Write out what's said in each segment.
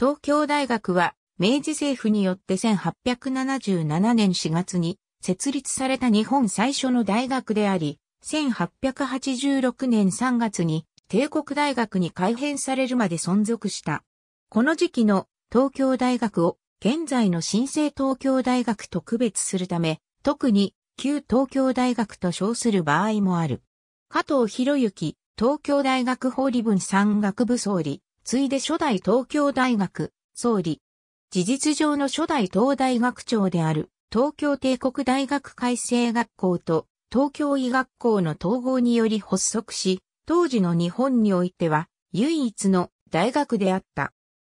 東京大学は、明治政府によって1877年4月に設立された日本最初の大学であり、1886年3月に帝国大学に改編されるまで存続した。この時期の東京大学を現在の新生東京大学と区別するため、特に旧東京大学と称する場合もある。加藤博之、東京大学法理文産学部総理、次いで初代東京大学、総理。事実上の初代東大学長である、東京帝国大学改正学校と、東京医学校の統合により発足し、当時の日本においては、唯一の大学であった。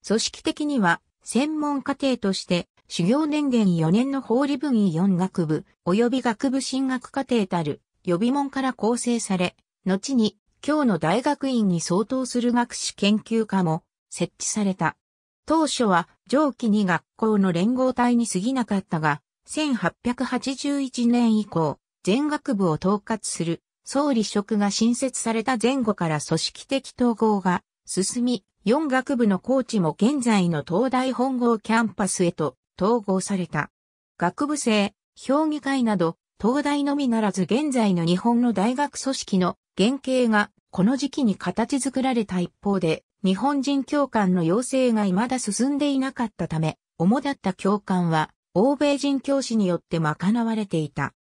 組織的には、専門課程として、修行年限4年の法理分医4学部、及び学部進学課程たる、予備門から構成され、後に今日の大学院に相当する学士研究科も設置された。当初は上記に学校の連合体に過ぎなかったが、1881年以降、全学部を統括する総理職が新設された前後から組織的統合が進み、4学部のコーチも現在の東大本郷キャンパスへと統合された。学部生、評議会など、東大のみならず現在の日本の大学組織の原型がこの時期に形作られた一方で、日本人教官の養成が未だ進んでいなかったため、主だった教官は、欧米人教師によって賄われていた。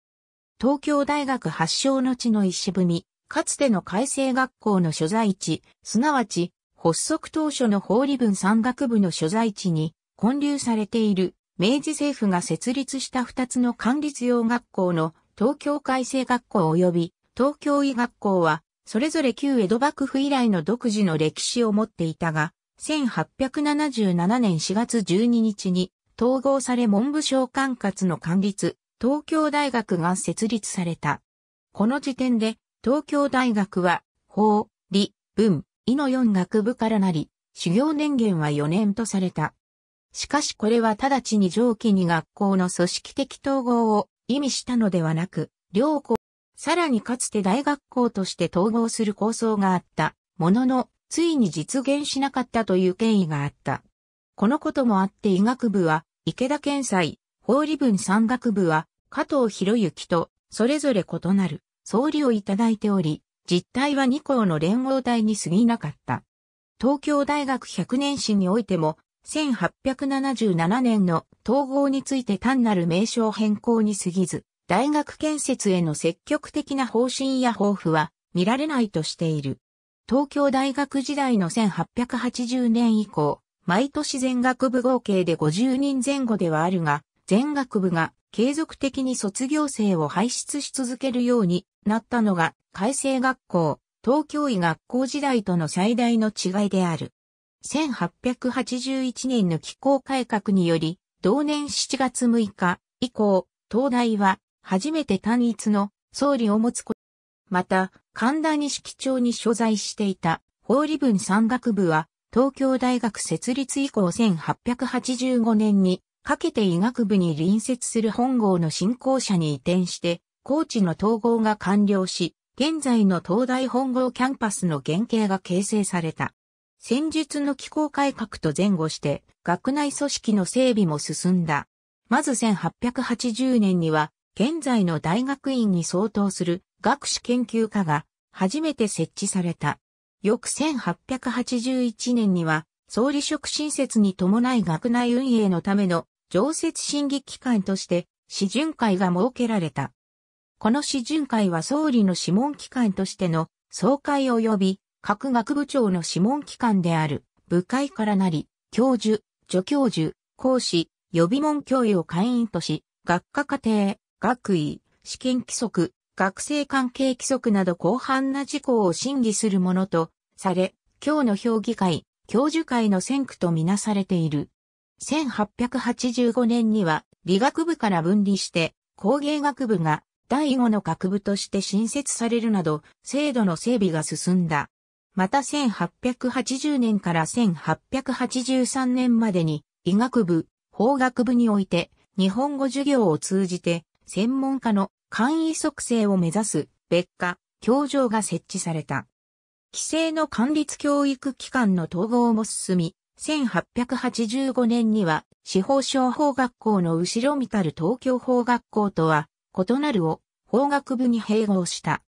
東京大学発祥の地の石踏み、かつての改正学校の所在地、すなわち、発足当初の法理文山岳部の所在地に、建立されている、明治政府が設立した二つの管理用学校の東京改正学校及び東京医学校は、それぞれ旧江戸幕府以来の独自の歴史を持っていたが、1877年4月12日に統合され文部省管轄の管立、東京大学が設立された。この時点で、東京大学は、法、理、文、医の4学部からなり、修行年限は4年とされた。しかしこれは直ちに上記に学校の組織的統合を意味したのではなく、両校さらにかつて大学校として統合する構想があった、ものの、ついに実現しなかったという権威があった。このこともあって医学部は、池田健斎、法理文山学部は、加藤博之と、それぞれ異なる、総理をいただいており、実態は二校の連合体に過ぎなかった。東京大学100年史においても、1877年の統合について単なる名称変更に過ぎず、大学建設への積極的な方針や抱負は見られないとしている。東京大学時代の1880年以降、毎年全学部合計で50人前後ではあるが、全学部が継続的に卒業生を輩出し続けるようになったのが、改正学校、東京医学校時代との最大の違いである。1881年の気候改革により、同年7月6日以降、東大は初めて単一の総理を持つこと。また、神田基町に所在していた法理文山学部は、東京大学設立以降1885年にかけて医学部に隣接する本郷の新校舎に移転して、高知の統合が完了し、現在の東大本郷キャンパスの原型が形成された。戦術の機構改革と前後して、学内組織の整備も進んだ。まず1880年には、現在の大学院に相当する学士研究科が初めて設置された。翌1881年には、総理職新設に伴い学内運営のための常設審議機関として、詩巡会が設けられた。この詩巡会は総理の諮問機関としての総会及び各学部長の諮問機関である部会からなり、教授、助教授、講師、予備門教諭を会員とし、学科課程、学位、試験規則、学生関係規則など広範な事項を審議するものとされ、今日の評議会、教授会の先駆とみなされている。1885年には理学部から分離して工芸学部が第5の学部として新設されるなど制度の整備が進んだ。また1880年から1883年までに医学部、法学部において日本語授業を通じて専門家の簡易促成を目指す別科、教場が設置された。規制の管理教育機関の統合も進み、1885年には司法省法学校の後ろ見たる東京法学校とは異なるを法学部に併合した。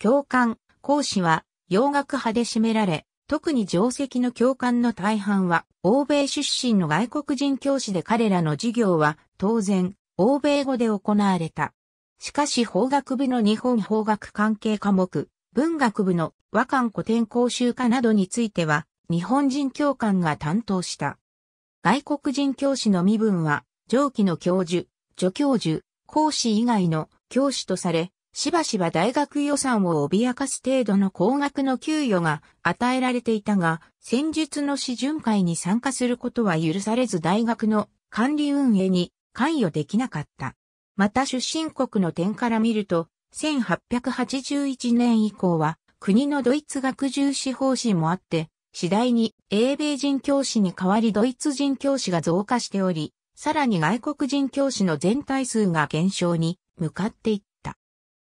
教官、講師は洋学派で占められ、特に上席の教官の大半は欧米出身の外国人教師で彼らの授業は当然欧米語で行われた。しかし法学部の日本法学関係科目、文学部の和漢古典講習科などについては、日本人教官が担当した。外国人教師の身分は、上記の教授、助教授、講師以外の教師とされ、しばしば大学予算を脅かす程度の高額の給与が与えられていたが、戦術の試巡会に参加することは許されず大学の管理運営に関与できなかった。また出身国の点から見ると、1881年以降は国のドイツ学重視方針もあって、次第に英米人教師に代わりドイツ人教師が増加しており、さらに外国人教師の全体数が減少に向かっていった。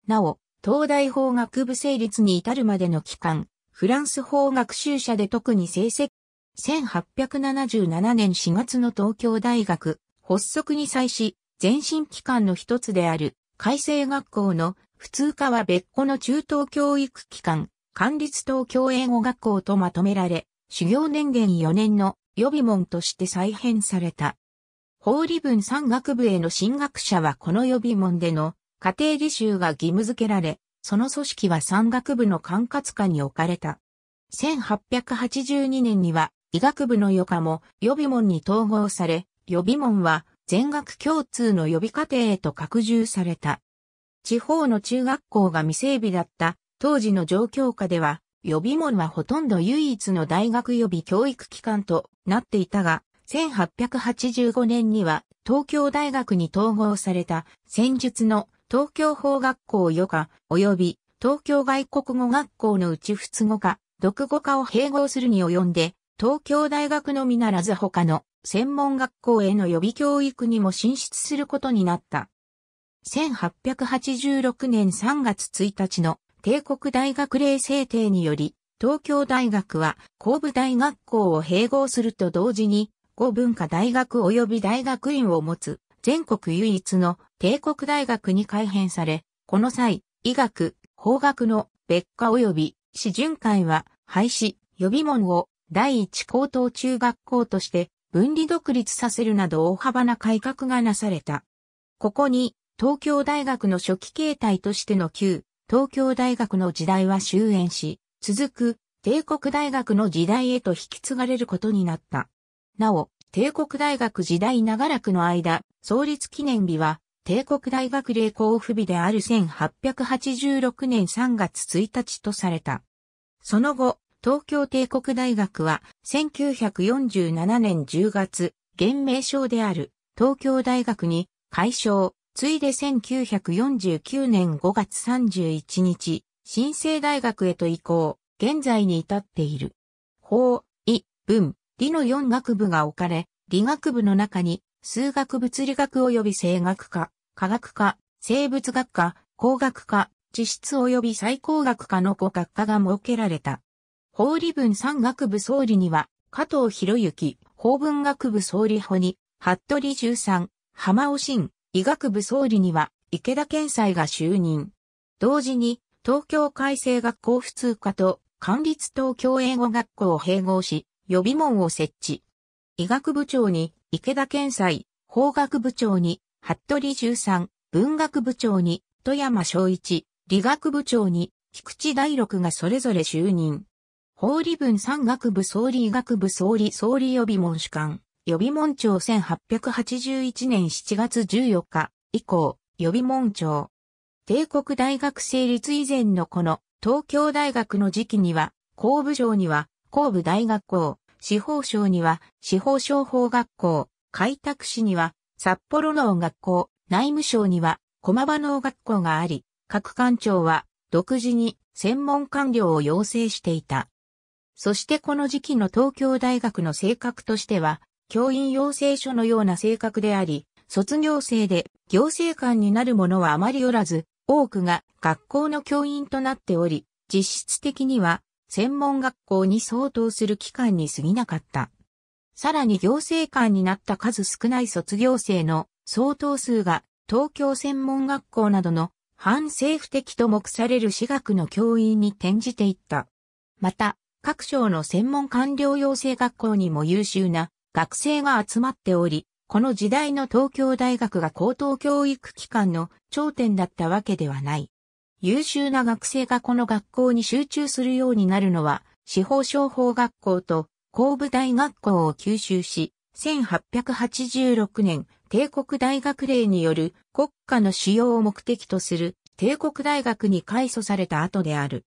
なお、東大法学部成立に至るまでの期間、フランス法学習者で特に成績、1877年4月の東京大学発足に際し、前身機関の一つである、改正学校の普通科は別個の中等教育機関、管立東京英語学校とまとめられ、修行年限4年の予備門として再編された。法理文産学部への進学者はこの予備門での家庭履修が義務付けられ、その組織は産学部の管轄下に置かれた。1882年には医学部の余科も予備門に統合され、予備門は全学共通の予備課程へと拡充された。地方の中学校が未整備だった当時の状況下では、予備門はほとんど唯一の大学予備教育機関となっていたが、1885年には東京大学に統合された戦術の東京法学校予科及び東京外国語学校のうち仏語科、独語科を併合するに及んで、東京大学のみならず他の専門学校への予備教育にも進出することになった。1886年3月1日の帝国大学令制定により、東京大学は工部大学校を併合すると同時に、五文化大学及び大学院を持つ全国唯一の帝国大学に改編され、この際、医学、法学の別科及び市巡会は廃止、予備門を第一高等中学校として分離独立させるなど大幅な改革がなされた。ここに、東京大学の初期形態としての旧、東京大学の時代は終焉し、続く、帝国大学の時代へと引き継がれることになった。なお、帝国大学時代長らくの間、創立記念日は、帝国大学令交付日である1886年3月1日とされた。その後、東京帝国大学は1947年10月、現名称である東京大学に改称、ついで1949年5月31日、新生大学へと移行、現在に至っている。法、医、文、理の4学部が置かれ、理学部の中に数学物理学及び生学科、科学科、生物学科、工学科、地質及び最高学科の5学科が設けられた。法理文産学部総理には、加藤博之、法文学部総理補に、服部十三、浜尾新、医学部総理には、池田健斎が就任。同時に、東京改正学校普通科と、管立東京英語学校を併合し、予備門を設置。医学部長に、池田健斎、法学部長に、服部十三、文学部長に、富山昭一、理学部長に、菊池大六がそれぞれ就任。法理文産学部総理医学部総理総理予備門主管、予備門長1881年7月14日以降、予備門長。帝国大学成立以前のこの東京大学の時期には、工部省には工部大学校、司法省には司法商法学校、開拓市には札幌農学校、内務省には駒場農学校があり、各官庁は独自に専門官僚を要請していた。そしてこの時期の東京大学の性格としては、教員養成所のような性格であり、卒業生で行政官になる者はあまりおらず、多くが学校の教員となっており、実質的には専門学校に相当する期間に過ぎなかった。さらに行政官になった数少ない卒業生の相当数が東京専門学校などの反政府的と目される私学の教員に転じていった。また、各省の専門官僚養成学校にも優秀な学生が集まっており、この時代の東京大学が高等教育機関の頂点だったわけではない。優秀な学生がこの学校に集中するようになるのは、司法商法学校と工部大学校を吸収し、1886年、帝国大学令による国家の使用を目的とする帝国大学に改組された後である。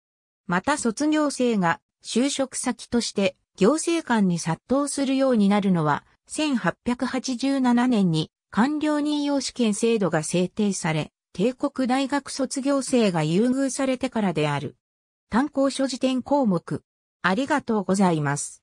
また卒業生が就職先として行政官に殺到するようになるのは、1887年に官僚任用試験制度が制定され、帝国大学卒業生が優遇されてからである。単行書辞典項目。ありがとうございます。